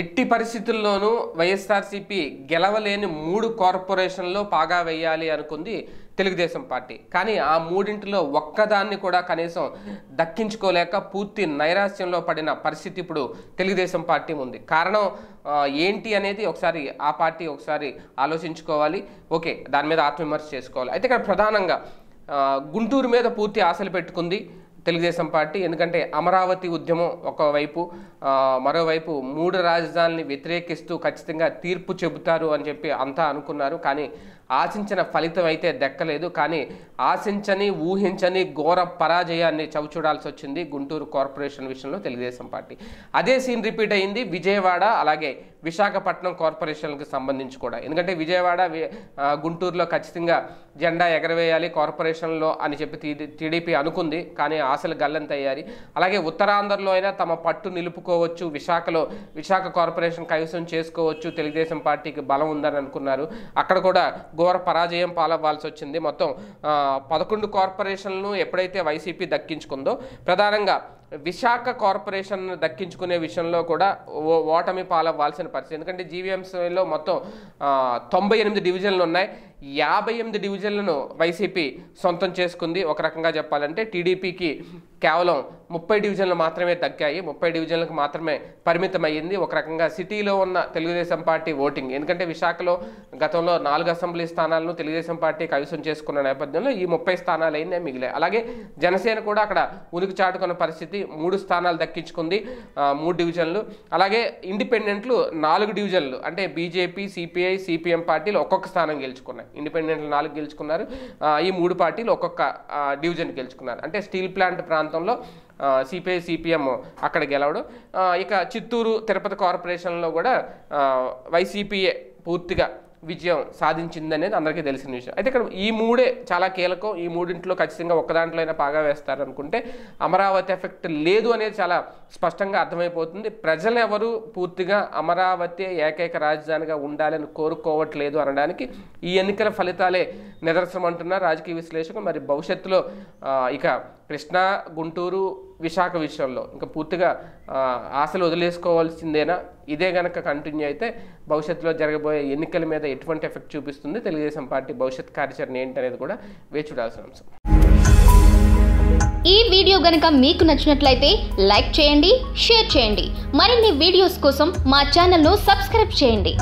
ఎట్టి పరిస్థితుల్లోనూ వైఎస్ఆర్సీపీ గెలవలేని మూడు కార్పొరేషన్లో పాగా వేయాలి అనుకుంది తెలుగుదేశం పార్టీ కానీ ఆ మూడింటిలో ఒక్కదాన్ని కూడా కనీసం దక్కించుకోలేక పూర్తి నైరాశ్యంలో పడిన పరిస్థితి ఇప్పుడు తెలుగుదేశం పార్టీ ఉంది కారణం ఏంటి అనేది ఒకసారి ఆ పార్టీ ఒకసారి ఆలోచించుకోవాలి ఓకే దాని మీద ఆత్మవిమర్శ చేసుకోవాలి అయితే ఇక్కడ ప్రధానంగా గుంటూరు మీద పూర్తి ఆశలు పెట్టుకుంది తెలుగుదేశం పార్టీ ఎందుకంటే అమరావతి ఉద్యమం ఒకవైపు మరోవైపు మూడు రాజధానిని వ్యతిరేకిస్తూ ఖచ్చితంగా తీర్పు చెబుతారు అని చెప్పి అంతా అనుకున్నారు కానీ ఆశించిన ఫలితం అయితే దక్కలేదు కానీ ఆశించని ఊహించని ఘోర పరాజయాన్ని చవిచూడాల్సి వచ్చింది గుంటూరు కార్పొరేషన్ విషయంలో తెలుగుదేశం పార్టీ అదే సీన్ రిపీట్ అయింది విజయవాడ అలాగే విశాఖపట్నం కార్పొరేషన్కి సంబంధించి కూడా ఎందుకంటే విజయవాడ గుంటూరులో ఖచ్చితంగా జెండా ఎగరవేయాలి కార్పొరేషన్లో అని చెప్పి టీడీపీ అనుకుంది కానీ ఆశలు గల్లంతయ్యారు అలాగే ఉత్తరాంధ్రలో అయినా తమ పట్టు నిలుపుకోవచ్చు విశాఖలో విశాఖ కార్పొరేషన్ కైవసం చేసుకోవచ్చు తెలుగుదేశం పార్టీకి బలం ఉందని అనుకున్నారు అక్కడ కూడా ఘోర పరాజయం పాలవ్వాల్సి వచ్చింది మొత్తం పదకొండు కార్పొరేషన్లను ఎప్పుడైతే వైసీపీ దక్కించుకుందో ప్రధానంగా విశాఖ కార్పొరేషన్ దక్కించుకునే విషయంలో కూడా ఓ ఓటమి పాలవ్వాల్సిన పరిస్థితి ఎందుకంటే జీవీఎంసీలో మొత్తం తొంభై ఎనిమిది డివిజన్లు ఉన్నాయి యాభై ఎనిమిది డివిజన్లను వైసీపీ సొంతం చేసుకుంది ఒక రకంగా చెప్పాలంటే టీడీపీకి కేవలం ముప్పై డివిజన్లు మాత్రమే తగ్గాయి ముప్పై డివిజన్లకు మాత్రమే పరిమితమైంది ఒక రకంగా సిటీలో ఉన్న తెలుగుదేశం పార్టీ ఓటింగ్ ఎందుకంటే విశాఖలో గతంలో నాలుగు అసెంబ్లీ స్థానాలను తెలుగుదేశం పార్టీ కవిసం చేసుకున్న నేపథ్యంలో ఈ ముప్పై స్థానాలు అయిందే మిగిలాయి అలాగే జనసేన కూడా అక్కడ ఉనికి చాటుకున్న పరిస్థితి మూడు స్థానాలు దక్కించుకుంది మూడు డివిజన్లు అలాగే ఇండిపెండెంట్లు నాలుగు డివిజన్లు అంటే బీజేపీ సిపిఐ సిపిఎం పార్టీలు ఒక్కొక్క స్థానం గెలుచుకున్నాయి ఇండిపెండెంట్లు నాలుగు గెలుచుకున్నారు ఈ మూడు పార్టీలు ఒక్కొక్క డివిజన్ గెలుచుకున్నారు అంటే స్టీల్ ప్లాంట్ ప్రాంతంలో సిపిఐ సిపిఎం అక్కడ గెలవడం ఇక చిత్తూరు తిరుపతి కార్పొరేషన్లో కూడా వైసీపీఏ పూర్తిగా విజయం సాధించిందనేది అందరికీ తెలిసిన విషయం అయితే ఇక్కడ ఈ మూడే చాలా కీలకం ఈ మూడింట్లో ఖచ్చితంగా ఒక్కదాంట్లో అయినా బాగా వేస్తారనుకుంటే అమరావతి ఎఫెక్ట్ లేదు అనేది చాలా స్పష్టంగా అర్థమైపోతుంది ప్రజలు ఎవరు పూర్తిగా అమరావతి ఏకైక రాజధానిగా ఉండాలని కోరుకోవట్లేదు అనడానికి ఈ ఎన్నికల ఫలితాలే నిదర్శనం అంటున్నారు రాజకీయ విశ్లేషకులు మరి భవిష్యత్తులో ఇక కృష్ణా గుంటూరు విశాఖ విషయంలో ఇంకా పూర్తిగా ఆశలు వదిలేసుకోవాల్సిందేనా ఇదే గనక కంటిన్యూ అయితే భవిష్యత్తులో జరగబోయే ఎన్నికల మీద ఎటువంటి ఎఫెక్ట్ చూపిస్తుంది తెలుగుదేశం పార్టీ భవిష్యత్ కార్యాచరణ ఏంటనేది కూడా వేచి చూడాల్సిన అంశం ఈ వీడియో గనక మీకు నచ్చినట్లయితే లైక్ చేయండి షేర్ చేయండి మరిన్ని వీడియోస్ కోసం మా ఛానల్ను సబ్స్క్రైబ్ చేయండి